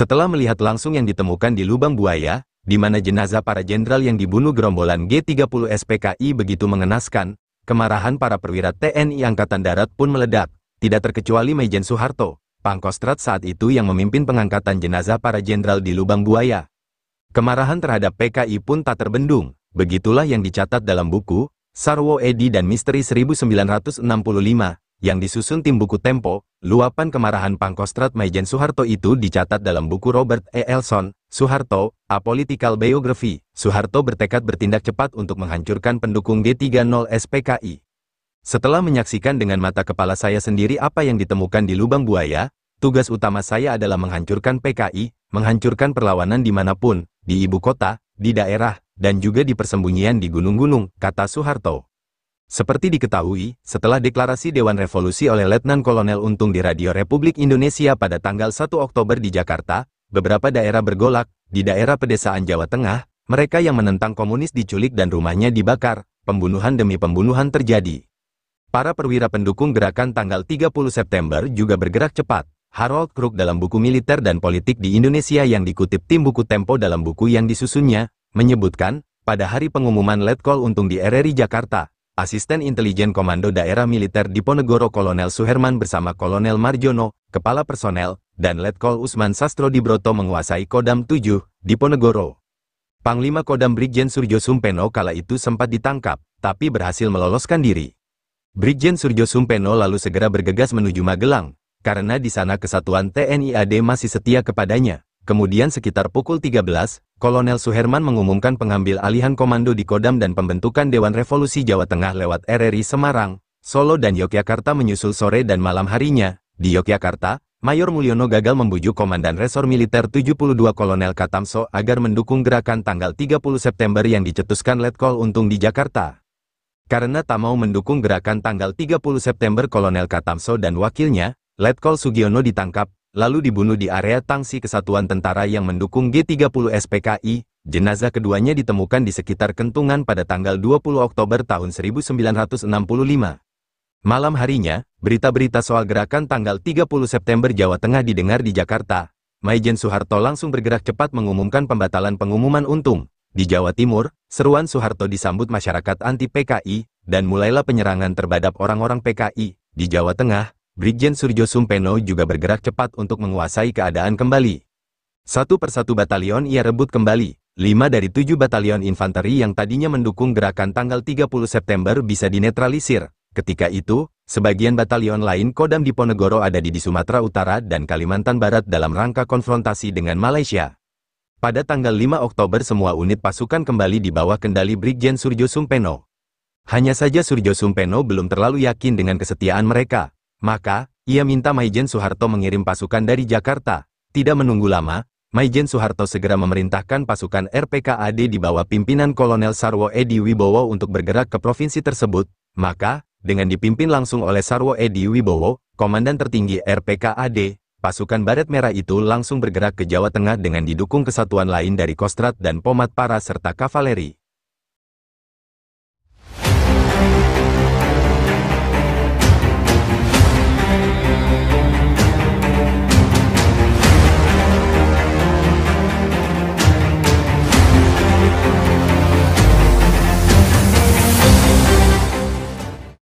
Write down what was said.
Setelah melihat langsung yang ditemukan di lubang buaya, di mana jenazah para jenderal yang dibunuh gerombolan G-30 SPKI begitu mengenaskan, kemarahan para perwira TNI Angkatan Darat pun meledak, tidak terkecuali Mejen Soeharto, Pangkostrat saat itu yang memimpin pengangkatan jenazah para jenderal di lubang buaya. Kemarahan terhadap PKI pun tak terbendung, begitulah yang dicatat dalam buku, Sarwo Edi dan Misteri 1965, yang disusun tim buku Tempo, Luapan kemarahan Pangkostrat Mayjen Soeharto itu dicatat dalam buku Robert E. Elson, Soeharto, A Political Biography. Soeharto bertekad bertindak cepat untuk menghancurkan pendukung d 30 SPKI. Setelah menyaksikan dengan mata kepala saya sendiri apa yang ditemukan di lubang buaya, tugas utama saya adalah menghancurkan PKI, menghancurkan perlawanan dimanapun, di ibu kota, di daerah, dan juga di persembunyian di gunung-gunung, kata Soeharto. Seperti diketahui, setelah deklarasi Dewan Revolusi oleh Letnan Kolonel Untung di Radio Republik Indonesia pada tanggal 1 Oktober di Jakarta, beberapa daerah bergolak, di daerah pedesaan Jawa Tengah, mereka yang menentang komunis diculik dan rumahnya dibakar, pembunuhan demi pembunuhan terjadi. Para perwira pendukung gerakan tanggal 30 September juga bergerak cepat. Harold Krug dalam buku Militer dan Politik di Indonesia yang dikutip tim buku Tempo dalam buku yang disusunnya, menyebutkan, pada hari pengumuman Letkol Untung di RRI Jakarta, Asisten Intelijen Komando Daerah Militer Diponegoro Kolonel Suherman bersama Kolonel Marjono, Kepala Personel, dan Letkol Usman Sastro Dibroto menguasai Kodam 7, Diponegoro. Panglima Kodam Brigjen Suryo Sumpeno kala itu sempat ditangkap, tapi berhasil meloloskan diri. Brigjen Suryo Sumpeno lalu segera bergegas menuju Magelang, karena di sana kesatuan TNI AD masih setia kepadanya. Kemudian sekitar pukul 13, Kolonel Suherman mengumumkan pengambil alihan komando di Kodam dan pembentukan Dewan Revolusi Jawa Tengah lewat RRI Semarang, Solo dan Yogyakarta menyusul sore dan malam harinya. Di Yogyakarta, Mayor Mulyono gagal membujuk Komandan Resor Militer 72 Kolonel Katamso agar mendukung gerakan tanggal 30 September yang dicetuskan Letkol Untung di Jakarta. Karena tak mau mendukung gerakan tanggal 30 September Kolonel Katamso dan wakilnya, Letkol Sugiono ditangkap, lalu dibunuh di area tangsi kesatuan tentara yang mendukung G30 SPKI, jenazah keduanya ditemukan di sekitar Kentungan pada tanggal 20 Oktober tahun 1965. Malam harinya, berita-berita soal gerakan tanggal 30 September Jawa Tengah didengar di Jakarta. Maijen Soeharto langsung bergerak cepat mengumumkan pembatalan pengumuman untung. Di Jawa Timur, seruan Soeharto disambut masyarakat anti-PKI, dan mulailah penyerangan terhadap orang-orang PKI. Di Jawa Tengah, Brigjen Suryo Sumpeno juga bergerak cepat untuk menguasai keadaan kembali. Satu persatu batalion ia rebut kembali, lima dari tujuh batalion infanteri yang tadinya mendukung gerakan tanggal 30 September bisa dinetralisir. Ketika itu, sebagian batalion lain Kodam Diponegoro ada di, di Sumatera Utara dan Kalimantan Barat dalam rangka konfrontasi dengan Malaysia. Pada tanggal 5 Oktober semua unit pasukan kembali di bawah kendali Brigjen Suryo Sumpeno. Hanya saja Suryo Sumpeno belum terlalu yakin dengan kesetiaan mereka. Maka, ia minta Maijen Soeharto mengirim pasukan dari Jakarta. Tidak menunggu lama, Maijen Soeharto segera memerintahkan pasukan RPKAD di bawah pimpinan Kolonel Sarwo Edi Wibowo untuk bergerak ke provinsi tersebut. Maka, dengan dipimpin langsung oleh Sarwo Edi Wibowo, Komandan Tertinggi RPKAD, pasukan Barat Merah itu langsung bergerak ke Jawa Tengah dengan didukung kesatuan lain dari Kostrat dan Pomat Para serta Kavaleri.